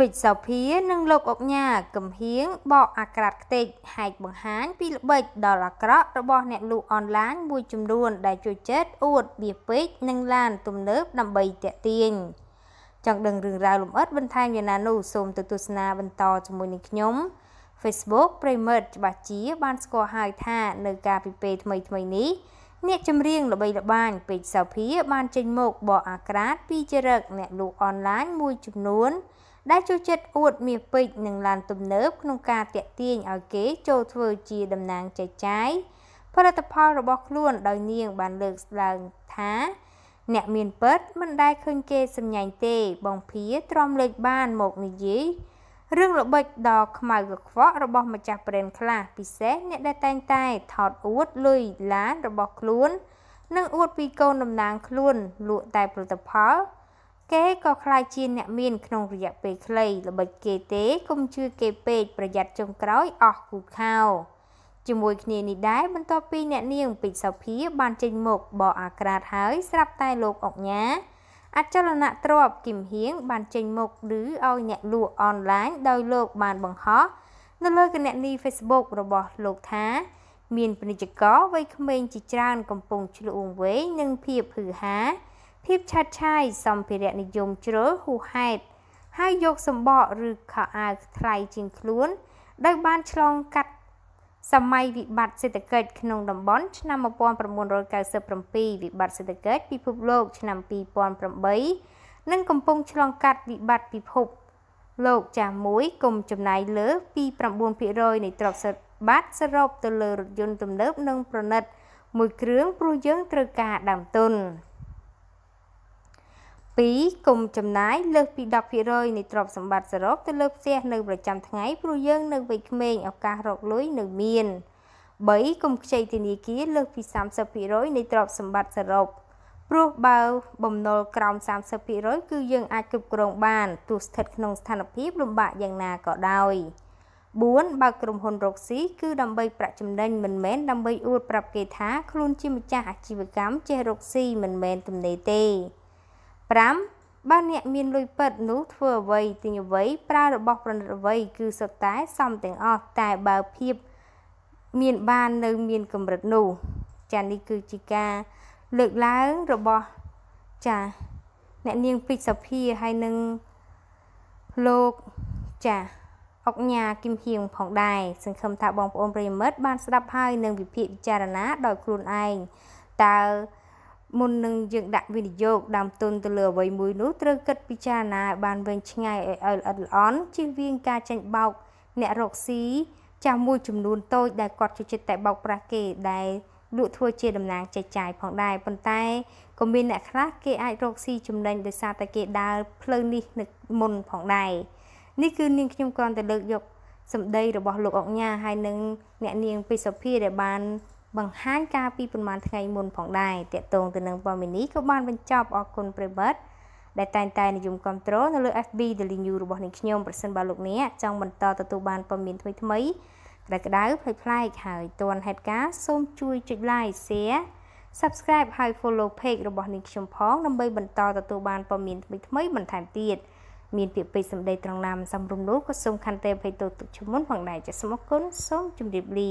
ពេជ្រសោភានិងលោកអុកញ៉ាកំហៀងបកអាក្រាតខ្ទេចហែកបង្ហាញពីល្បិច ដល់អាក្រក់របស់អ្នកលក់អនឡាញមួយចំនួន ដែលជួយចិត្តអួតបៀពេជ្រនិងឡានទំនើបដើម្បីទាក់ទាញចង់ដឹងរឿងរ៉ាវលម្អិតបន្ថែមយ៉ាងណានោះសូមទៅទស្សនាបន្តជាមួយនឹងខ្ញុំ Facebook ប្រិមិត្តច្បាស់ជាបានស្គាល់ហើយថានៅការពីពេលថ្មីៗនេះអ្នកចម្រៀងល្បីល្បាញពេជ្រសាភាបានចេញមកបកអាក្រាតពីចរិតអ្នកលក់អនឡាញ មួយចំនួន ដែលចូលចិត្តអួតមាសពេជ្រនិងឡានទំនើបក្នុងការតាក់ទាញឲ្យគេចូលធ្វើជាតំណាងចែកចាយផលិតផលរបស់ខ្លួនដោយនាង បានលើកឡើងថា អ្នកមានពិតមិនដែលឃើញគេសម្ញាញ់ទេបងភាទ្រាំលេចបានមកនិយាយរឿងល្បិចដ៏ខ្មៅកខ្វក់របស់ម្ចាស់ប្រេនខ្លះពិសេសអ្នកដែលតែងតែថតអួតលុយឡានរបស់ខ្លួន និងអួតពីកូនតំណាងខ្លួនលក់តែផលិតផលគេក៏ខ្លាចជាអ្នកមានក្នុងរយៈពេលខ្លី ល្បិចគេទេកុំជឿគេពេកប្រយ័ត្នចុងក្រោយអស់គូខោជាមួយគ្នានេះដែរបន្ទាប់ពីអ្នកនាងពេជ្រសភាបានចេញមុខបអអាក្រាតហើយ ស្រាប់តែលោកអុកញ៉ាអចលនទ្រព្យគឹមហៀងបានចេញមុខឬឲ្យអ្នកលក់អនឡាញដោយលោកបានបង្ហោះនៅលើគណនី Facebook របស់លោកថា មានពាណិជ្ជករវ័យក្មេងជាច្រើនកំពុងឆ្លងវែងនិងភាពហឺហាភាពឆាតឆាយសម្ភារៈនិយមជ្រុលហួហេតុហើយយកសម្បកឬខោអាវថ្លៃជាងខ្លួនដោយបានឆ្លងកាត់សម័យវិបត្តិសេដ្ឋកិច្ចក្នុងតំបន់ឆ្នាំ1997វិបត្តិសេដ្ឋកិច្ចពិភពលោក ឆ្នាំ2008និងកំពុងឆ្លងកាត់វិបត្តិពិភពលោកចាស់មួយគុំចំណាយលើពី9%នៃទ្រព្យសម្បត្តិសរុបទៅលើរថយន្តទំនើបនិងប្រណិតមួយគ្រឿងព្រោះយើងត្រូវការដើមទុន2កុំចំណាយលើសពី10%នៃទ្រព្យសម្បត្តិសរុបទៅលើផ្ទះនៅប្រចាំថ្ងៃព្រោះយើង នៅវ័យក្មេងឱកាសរកលុយនៅមាន3កុំខ្ចីធនាគារលើសពី30%នៃទ្រព្យសម្បត្តិសរុបព្រោះបើបំណុលក្រោម30%គឺយើងអាចគ្រប់គ្រងបានទោះស្ថិតក្នុងស្ថានភាពលំបាកយ៉ាងណាក៏ដោយ4បើក្រុមហ៊ុនរកស៊ីគឺដើម្បីប្រាក់ចំណេញមិនមែនដើម្បីអួតប្រាប់គេថាខ្លួនជាម្ចាស់អាជីវកម្មចេះរកស៊ីមិនមែនទំនេរទេ5បើអ្នកមានលុយពិត នោះធ្វើអ្វីទិញអ្វីប្រើរបស់ប្រណិតអ្វីគឺសុទ្ធតែសមទាំងអស់តែបើភាព មានបាននៅមានកម្រិតនោះចានេះគឺជាការលើកឡើងរបស់ចាអ្នកនាងពេជ្រសភាហើយនឹងលោកចាអុកញ៉ាគឹមហៀងផងដែរសង្ឃឹមថាបងប្អូនប្រិយមិត្តបានស្ដាប់ហើយនឹងវិភាគពិចារណាដោយខ្លួនឯងតើមុននឹងយើងដាក់វិនិយោគដើមទុនទៅលើអ្វីមួយនោះត្រូវគិតពិចារណាឲ្យបានវែងឆ្ងាយឲ្យល្អិតល្អន់ជៀសវាងការចាញ់បោកអ្នករកស៊ីចាស់មួយចំនួនតូចដែលគាត់ចូលចិត្តតែបោកប្រាស់គេដែលលក់ធ្វើជាតំណាងចែកចាយផងដែរប៉ុន្តែក៏មានអ្នកខ្លះគេអាចរកស៊ីចំណេញដោយសារតែគេដើរផ្លូវនេះនឹកមុនផងដែរនេះគឺនាងខ្ញុំគ្រាន់តែលើកយកសម្ដីរបស់លោកអង្ញាហើយនឹងអ្នកនាងពេសុភាដែលបានបង្ហាញការពីប្រហែលថ្ងៃមុនផងដែរតកតងទៅនឹងព័ត៌មាននេះក៏បានបញ្ចប់អរគុណប្រិបត្តិដែលតែងតែនិយមគ្រប់គ្រងនៅលើ FB Daily News របស់នាងខ្ញុំប្រសិនបើលោកអ្នកចង់បន្តទទួលបានព័ត៌មានថ្មីថ្មីក្តៅក្តៅផ្លេចផ្លែកហើយទាន់ហេតុការសូមជួយចុច Like Share Subscribe ហើយ Follow Page របស់នាងខ្ញុំផងដើម្បីបន្តទទួលបានព័ត៌មានថ្មីថ្មីបន្ថែមទៀតមានពាក្យពេចន៍សម្ដីត្រង់ណាមសំរុំនោះក៏សូមខន្តីអភ័យទោសទុកជាមុនផងដែរចាសសូមអរគុណសូមជម្រាបលា